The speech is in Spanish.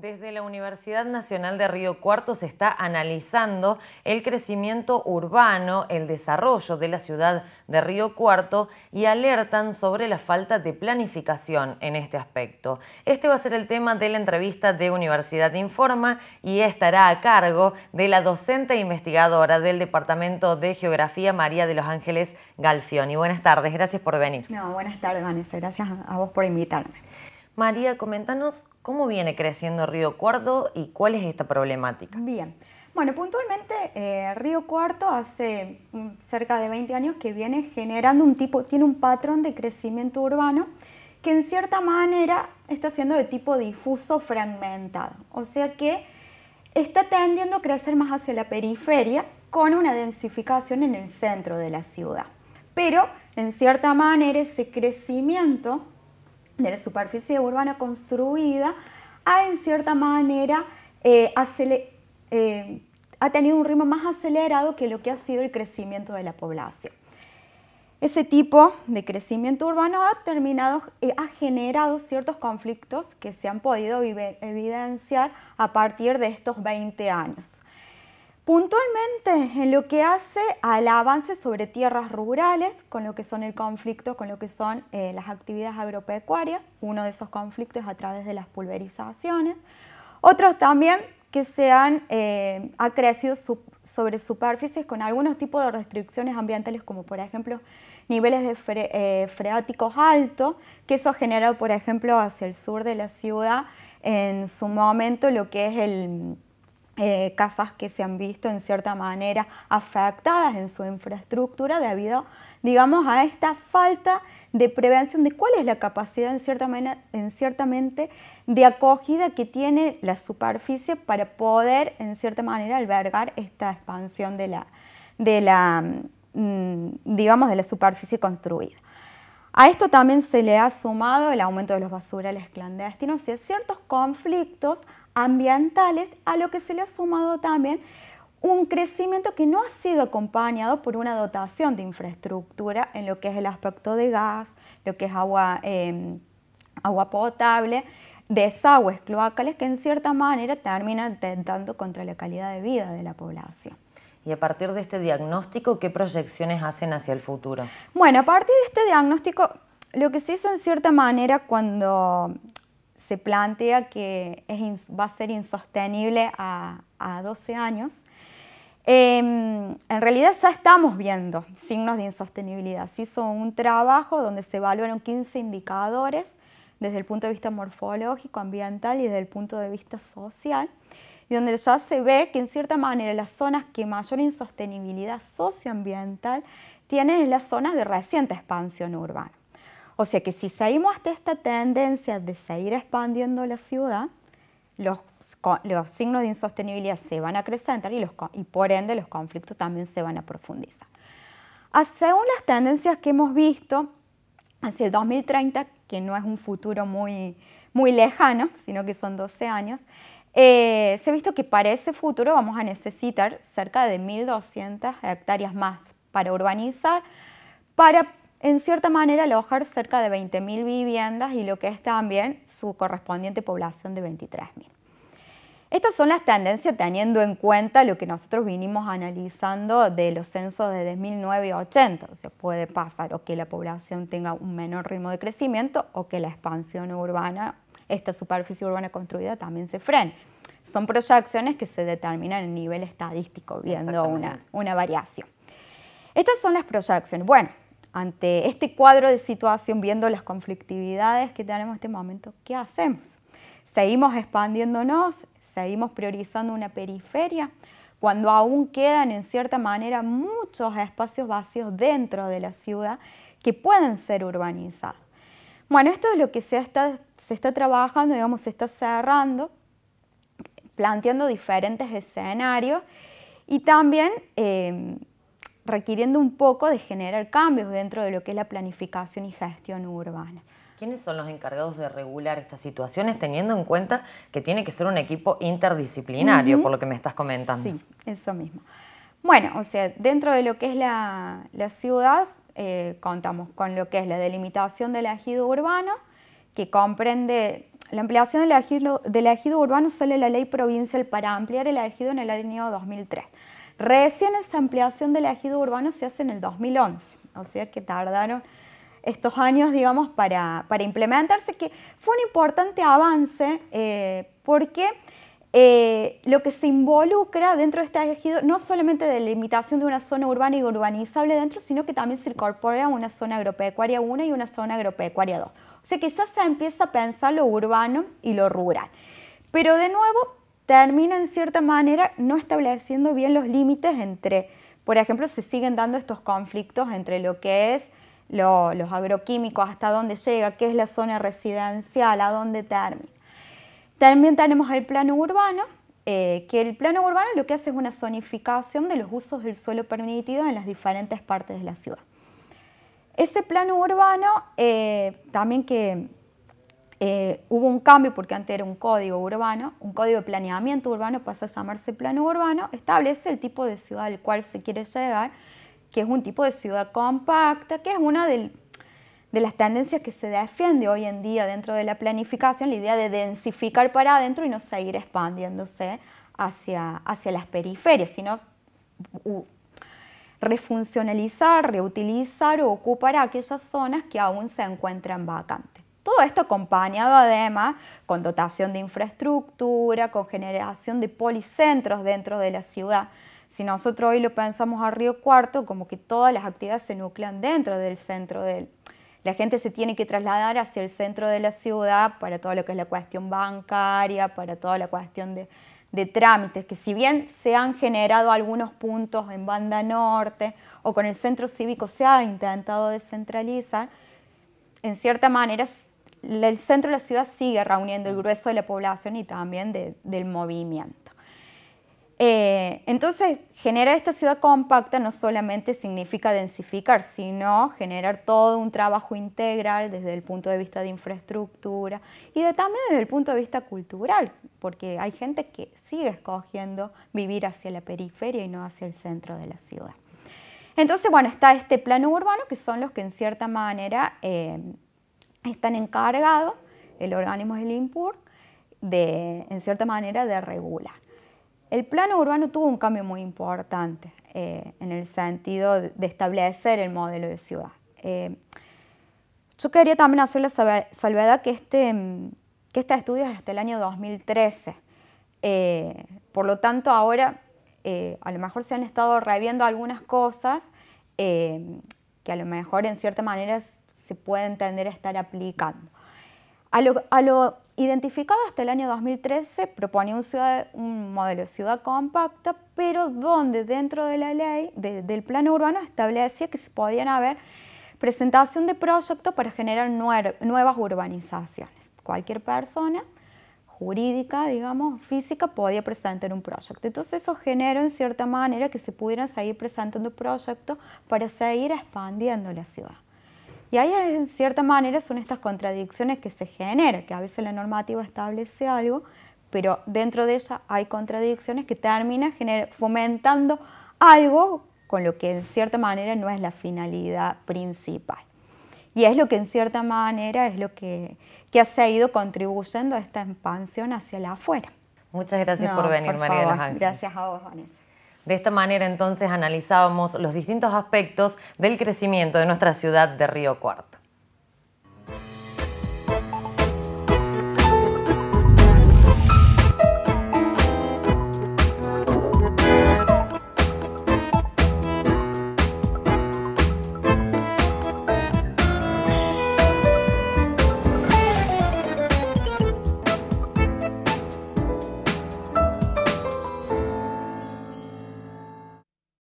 Desde la Universidad Nacional de Río Cuarto se está analizando el crecimiento urbano, el desarrollo de la ciudad de Río Cuarto y alertan sobre la falta de planificación en este aspecto. Este va a ser el tema de la entrevista de Universidad Informa y estará a cargo de la docente e investigadora del Departamento de Geografía María de los Ángeles Y Buenas tardes, gracias por venir. No, buenas tardes Vanessa, gracias a vos por invitarme. María, coméntanos cómo viene creciendo Río Cuarto y cuál es esta problemática. Bien. Bueno, puntualmente eh, Río Cuarto hace mm, cerca de 20 años que viene generando un tipo, tiene un patrón de crecimiento urbano que en cierta manera está siendo de tipo difuso, fragmentado. O sea que está tendiendo a crecer más hacia la periferia con una densificación en el centro de la ciudad. Pero en cierta manera ese crecimiento de la superficie urbana construida ha en cierta manera eh, eh, ha tenido un ritmo más acelerado que lo que ha sido el crecimiento de la población. Ese tipo de crecimiento urbano ha, eh, ha generado ciertos conflictos que se han podido evidenciar a partir de estos 20 años. Puntualmente, en lo que hace al avance sobre tierras rurales, con lo que son el conflicto, con lo que son eh, las actividades agropecuarias, uno de esos conflictos a través de las pulverizaciones, otros también que se han eh, acrecido sobre superficies con algunos tipos de restricciones ambientales, como por ejemplo niveles de eh, freáticos altos, que eso ha generado, por ejemplo, hacia el sur de la ciudad, en su momento lo que es el eh, casas que se han visto en cierta manera afectadas en su infraestructura debido, digamos, a esta falta de prevención de cuál es la capacidad en cierta manera, en ciertamente de acogida que tiene la superficie para poder en cierta manera albergar esta expansión de la, de la mm, digamos de la superficie construida. A esto también se le ha sumado el aumento de los basurales clandestinos y a ciertos conflictos ambientales, a lo que se le ha sumado también un crecimiento que no ha sido acompañado por una dotación de infraestructura en lo que es el aspecto de gas, lo que es agua, em, agua potable, desagües cloacales que en cierta manera terminan atentando contra la calidad de vida de la población. Y a partir de este diagnóstico, ¿qué proyecciones hacen hacia el futuro? Bueno, a partir de este diagnóstico, lo que se hizo en cierta manera cuando se plantea que va a ser insostenible a, 12 años. Em, en realidad ya estamos viendo signos de insostenibilidad. Se hizo un trabajo donde se evaluaron 15 indicadores desde el punto de vista morfológico, ambiental y desde el punto de vista social, y donde ya se ve que en cierta manera las zonas que mayor insostenibilidad socioambiental tienen es las zonas de reciente expansión urbana. O sea que si seguimos hasta esta tendencia de seguir expandiendo la ciudad, los, signos de insostenibilidad se van a acrecentar y, por ende los conflictos también se van a profundizar. Ah, según las tendencias que hemos visto hacia el 2030, que no es un futuro muy, muy lejano, sino que son 12 años, eh, se ha visto que para ese futuro vamos a necesitar cerca de 1.200 hectáreas más para urbanizar, para en cierta manera alojar cerca de 20.000 viviendas y lo que es también su correspondiente población de 23.000. Estas son las tendencias teniendo en cuenta lo que nosotros vinimos analizando de los censos de 2009 80. O sea, puede pasar o que la población tenga un menor ritmo de crecimiento o que la expansión urbana, esta superficie urbana construida también se frene. Son proyecciones que se determinan a nivel estadístico, viendo una, una variación. Estas son las proyecciones. Bueno, ante este cuadro de situación, viendo las conflictividades que tenemos en este momento, ¿qué hacemos? ¿Seguimos expandiéndonos? ¿Seguimos priorizando una periferia? Cuando aún quedan en cierta manera muchos espacios vacíos dentro de la ciudad que pueden ser urbanizados. Bueno, esto es lo que se está, se está trabajando, digamos, se está cerrando, planteando diferentes escenarios y también... Eh, requiriendo un poco de generar cambios dentro de lo que es la planificación y gestión urbana. ¿Quiénes son los encargados de regular estas situaciones teniendo en cuenta que tiene que ser un equipo interdisciplinario, por lo que me estás comentando? Sí, eso mismo. Bueno, o sea, dentro de lo que es la, ciudad, eh, contamos con lo que es la delimitación del ejido urbano, que comprende la ampliación del del ejido urbano sale la ley provincial para ampliar el ejido en el año 2003. Recién esa ampliación del ejido urbano se hace en el 2011, o sea que tardaron estos años, digamos, para, implementarse, que fue un importante avance eh, porque eh, lo que se involucra dentro de este ejido no solamente de la limitación de una zona urbana y urbanizable dentro, sino que también se incorpora una zona agropecuaria 1 y una zona agropecuaria 2. O sea que ya se empieza a pensar lo urbano y lo rural. Pero de nuevo, termina en cierta manera no estableciendo bien los límites entre, por ejemplo, se siguen dando estos conflictos entre lo que es los agroquímicos, hasta dónde llega, qué es la zona residencial, a dónde termina. También tenemos el plano urbano, eh, que el plano urbano lo que hace es una zonificación de los usos del suelo permitido en las diferentes partes de la ciudad. Ese plano urbano eh, también que eh, hubo un cambio porque antes era un código urbano, un código de planeamiento urbano pasa a llamarse plano urbano, establece el tipo de ciudad al cual se quiere llegar, que es un tipo de ciudad compacta, que es una de las tendencias que se defiende hoy en día dentro de la planificación, la idea de densificar para adentro y no seguir expandiéndose hacia, hacia las periferias, sino refuncionalizar, reutilizar o ocupar aquellas zonas que aún se encuentran vacantes. Todo esto acompañado además con dotación de infraestructura, con generación de policentros dentro de la ciudad. Si nosotros hoy lo pensamos a Río Cuarto, como que todas las actividades se nuclean dentro del centro del... La gente se tiene que trasladar hacia el centro de la ciudad para todo lo que es la cuestión bancaria, para toda la cuestión de, de trámites, que si bien se han generado algunos puntos en Banda Norte o con el centro cívico se ha intentado descentralizar, en cierta manera el centro de la ciudad sigue reuniendo el grueso de la población y también del movimiento. Eh, entonces, generar esta ciudad compacta no solamente significa densificar, sino generar todo un trabajo integral desde el punto de vista de infraestructura y también desde el punto de vista cultural, porque hay gente que sigue escogiendo vivir hacia la periferia y no hacia el centro de la ciudad. Entonces, bueno, está este plano urbano, que son los que en cierta manera... Eh, están encargados, el organismo es el INPUR, de, en cierta manera de regular. El plano urbano tuvo un cambio muy importante eh, en el sentido de establecer el modelo de ciudad. Eh, yo quería también hacer la salvedad que este, que este estudio es hasta el año 2013. Eh, por lo tanto, ahora a lo mejor se han estado reviendo algunas cosas que a lo mejor en cierta manera se puede entender estar aplicando. A lo, identificado hasta el año 2013 propone un, ciudad, un modelo de ciudad compacta, pero donde dentro de la ley, del plan urbano, establecía que se podían haber presentación de proyectos para generar nuevas urbanizaciones. Cualquier persona jurídica, digamos, física, podía presentar un proyecto. Entonces eso generó en cierta manera que se pudieran seguir presentando proyectos para seguir expandiendo la ciudad. Y ahí, en cierta manera, son estas contradicciones que se generan, que a veces la normativa establece algo, pero dentro de ella hay contradicciones que terminan fomentando algo con lo que en cierta manera no es la finalidad principal. Y es lo que en cierta manera es lo que, ha ido contribuyendo a esta expansión hacia la afuera. Muchas gracias por venir, María de los Ángeles. Gracias a vos, Vanessa. De esta manera entonces analizábamos los distintos aspectos del crecimiento de nuestra ciudad de Río Cuarto.